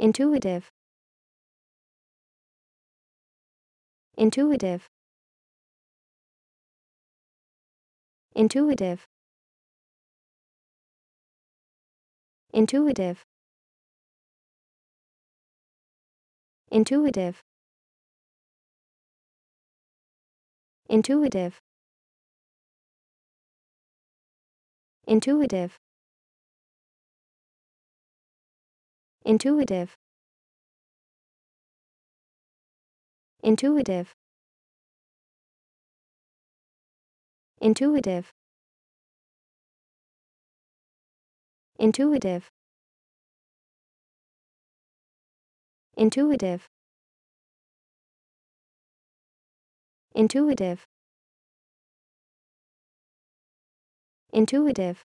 intuitive intuitive intuitive intuitive intuitive intuitive intuitive intuitive intuitive intuitive intuitive intuitive intuitive intuitive